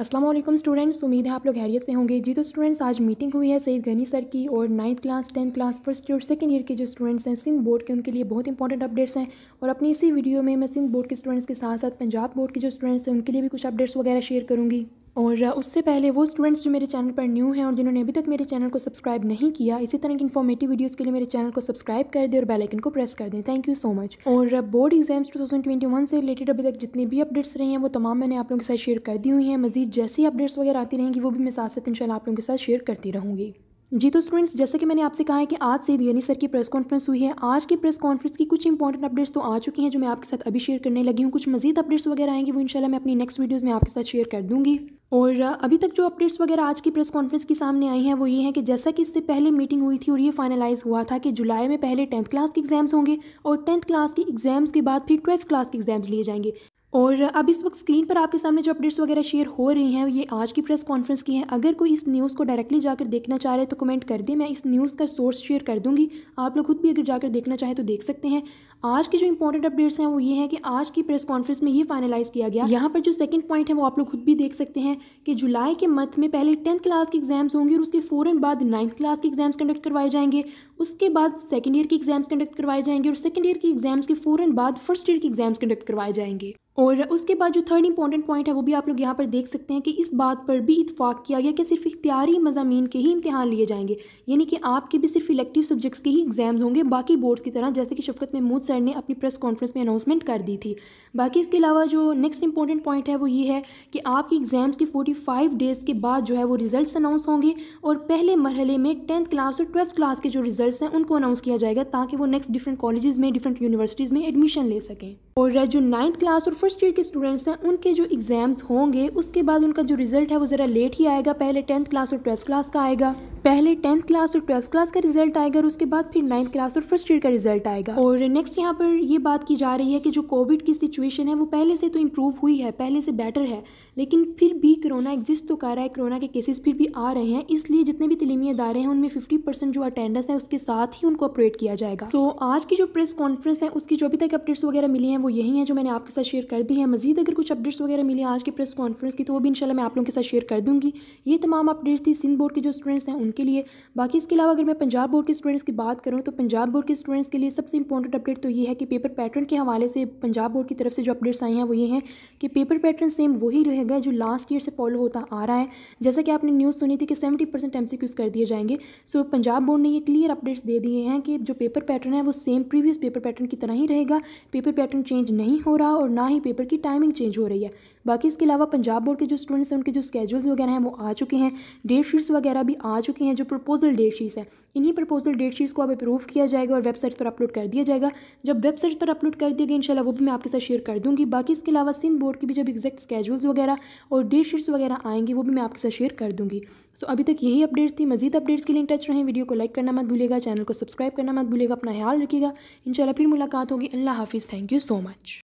Aslam students उम्मीद है आप लोग हैरियत से होंगे जी तो स्टूडेंट्स आज मीटिंग हुई है सईद गनी सर की और ninth class tenth class first year second year के जो स्टूडेंट्स हैं सिंध बोर्ड के उनके लिए बहुत इंपॉर्टेंट अपडेट्स हैं और अपनी इसी वीडियो में मैं सिंध बोर्ड के स्टूडेंट्स के साथ साथ पंजाब बोर्ड के जो स्टूडेंट्स हैं उनके लिए भी कुछ अपडेट्स वगैरह शेयर करूँगी और उससे पहले वो स्टूडेंट्स जो मेरे चैनल पर न्यू हैं और जिन्होंने अभी तक मेरे चैनल को सब्सक्राइब नहीं किया इसी तरह की इन्फॉर्मेटिव वीडियोस के लिए मेरे चैनल को सब्सक्राइब कर दें और बेल आइकन को प्रेस कर दें थैंक यू सो मच और बोर्ड एग्जाम्स 2021 से रिलेटेड अभी तक जितनी भी अपडेट्स रही हैं वो तमाम मैंने आप लोगों के साथ शेयर कर दी हुई हैं मजीद जैसी अपडेट्स वगैरह आती रहेंगी वो भी मैं साथ साथ इनशाला आप लोगों के साथ शेयर करती रहूँगी जी तो स्टूडेंट्स जैसे कि मैंने आपसे कहा है कि आज से दियानी सर की प्रेस कॉन्फ्रेंस हुई है आज की प्रेस कॉन्फ्रेंस की कुछ इंपॉर्टेंट अपडेट्स तो आ चुकी हैं जो मैं आपके साथ अभी शेयर करने लगी हूँ कुछ मजीद अपडेट्स वगैरह आएंगे वो इंशाल्लाह मैं अपनी नेक्स्ट वीडियोज़ में आपके साथ शेयर कर दूँगी और अभी तक जो अपडेट्स वगैरह आज की प्रेस कॉन्फ्रेंस की सामने आई हैं वो ये हैं कि जैसा कि इससे पहले मीटिंग हुई थी और ये फाइनलाइज हुआ था कि जुलाई में पहले टेंथ क्लास के एग्ज़ाम्स होंगे और टेंथ क्लास के एग्ज़ाम्स के बाद फिर ट्वेल्थ क्लास के एग्ज़ाम्स लिए जाएंगे और अब इस वक्त स्क्रीन पर आपके सामने जो अपडेट्स वगैरह शेयर हो रही हैं ये आज की प्रेस कॉन्फ्रेंस की है अगर कोई इस न्यूज़ को डायरेक्टली जाकर देखना चाह रहे तो कमेंट कर दें मैं इस न्यूज़ का सोर्स शेयर कर दूंगी आप लोग खुद भी अगर जाकर देखना चाहें तो देख सकते हैं आज की जो इंपॉर्टेंट अपडेट्स हैं वो ये है कि आज की प्रेस कॉन्फ्रेंस में ये फाइनलाइज किया गया यहाँ पर जो सेकंड पॉइंट है वो आप लोग खुद भी देख सकते हैं कि जुलाई के मंथ में पहले टेंथ क्लास के एग्जाम्स होंगे और उसके फ़ौरन बाद नाइन्थ क्लास के एग्जाम्स कंडक्ट करवाए जाएंगे उसके बाद सेकेंड ईयर के एग्जाम्स कंडक्ट करवाए जाएंगे और सेकेंड ईयर के एग्जाम्स के फ़ौरन बाद फर्स्ट ईयर के एग्जाम्स कंडक्ट करवाए जाएंगे और उसके बाद जो थर्ड इंपॉर्टेंट पॉइंट है वो भी आप लोग यहाँ पर देख सकते हैं कि इस बात पर भी इतफाक़ किया गया कि सिर्फ इख्तियारी मजामी के ही इम्तहान लिए जाएंगे यानी कि आपके भी सिर्फ इलेक्टिव सब्जेक्ट्स के ही एग्जाम्स होंगे बाकी बोर्ड्स की तरह जैसे कि शफकत महमूद सर ने अपनी प्रेस कॉन्फ्रेंस में अनाउंसमेंट कर दी थी बाकी इसके अलावा जो नेक्स्ट इंपॉर्टेंट पॉइंट है वो ये है कि आपकी एग्ज़ाम्स की फोर्टी फाइव डेज़ के बाद जो है वो रिजल्ट्स अनाउंस होंगे और पहले मरहले में टेंथ क्लास और ट्वेल्थ क्लास के जो रिजल्ट हैं उनको अनाउंस किया जाएगा ताकि वो नेक्स्ट डिफरेंट कॉलेज में डिफरेंट यूनिवर्सिटीज़ में एडमिशन ले सकें और जो नाइन्थ क्लास और फर्स्ट ईयर के स्टूडेंट्स हैं उनके जो एग्ज़ाम्स होंगे उसके बाद उनका जो रिज़ल्ट है वो ज़रा लेट ही आएगा पहले टेंथ क्लास और ट्वेल्थ क्लास का आएगा पहले टेंथ क्लास और ट्वेल्थ क्लास का रिजल्ट आएगा और उसके बाद फिर नाइन्थ क्लास और फर्स्ट ईयर का रिजल्ट आएगा और नेक्स्ट यहाँ पर ये बात की जा रही है कि जो कोविड की सिचुएशन है वो पहले से तो इम्प्रूव हुई है पहले से बेटर है लेकिन फिर भी कोरोना एग्जिस्ट तो कर रहा है कोरोना के केसेस फिर भी आ रहे हैं इसलिए जितने भी तलीमी इदारे हैं उनमें फिफ्टी परसेंट जो अटेंडेंस है उसके साथ ही उनको अपरेट किया जाएगा सो so, आज की जो प्रेस कॉन्फ्रेंस है उसकी जो अभी तक अपडेट्स वगैरह मिली हैं वो यही है जो मैंने आपके साथ शेयर कर दी है मजीद अगर कुछ अपडेट्स वगैरह मिले आज की प्रेस कॉन्फ्रेंस की तो वो भी इनशाला मैं आप लोगों के साथ शेयर कर दूंगी ये तमाम अपडेट्स थी सिंध बोर्ड के जो स्टूडेंट्स हैं उनके लिए बाकी इसके अलावा अगर मैं पंजाब बोर्ड के स्टूडेंट्स की बात करूँ तो पंजाब बोर्ड के स्टूडेंट्स के लिए सबसे इंपॉर्टेंट अपडेट तो ये है कि पेपर पैटर्न के हवाले से पंजाब बोर्ड की तरफ से जो अपडेट्स आई हैं वो ये हैं कि पेपर पैटर्न सेम वही रहेगा जो लास्ट ईयर से फॉलो होता आ रहा है जैसा कि आपने न्यूज़ सुनी थी कि सेवेंटी परसेंट एम कर दिए जाएंगे सो पंजाब बोर्ड ने ये क्लियर अपडेट्स दे दिए हैं कि जो पेपर पैटर्न है वो सेम प्रीवियस पेपर पैटर्न की तरह ही रहेगा पेपर पैटर्न चेंज नहीं हो रहा और ना ही पेपर की टाइमिंग चेंज हो रही है बाकी इसके अलावा पंजाब बोर्ड के जो स्टूडेंट्स हैं उनके जो स्केजुल्स वगैरह हैं वो आ चुके हैं डेट शीट्स वगैरह भी आ चुकी हैं जो प्रपोजल डेट शीट्स हैं इन्हीं प्रपोजल डेट शीट्स को अब अप्रूव किया जाएगा और वेबसाइट्स पर अपलोड कर दिया जाएगा जब वेबसाइट पर अपलोड कर दिया गया इनशाला वो भी मैं आपके साथ शेयर कर दूँगी बाकी इसके अलावा सिंध बोर्ड की भी जब एग्जैक्ट स्केजुल्स वगैरह और डेट शीट्स वगैरह आएंगी वो भी मैं आपके साथ शेयर कर दूँगी सो अभी तक यही अपडेट्स थी मजीद अपडेट्स के लिए टच रहे वीडियो को लाइक करना मत भूलेगा चैनल को सब्सक्राइब करना मत भूलेगा अपना ख्याल रखिएगा इनशाला फिर मुलाकात होगी अल्लाह हाफिज़ थैंक यू सो मच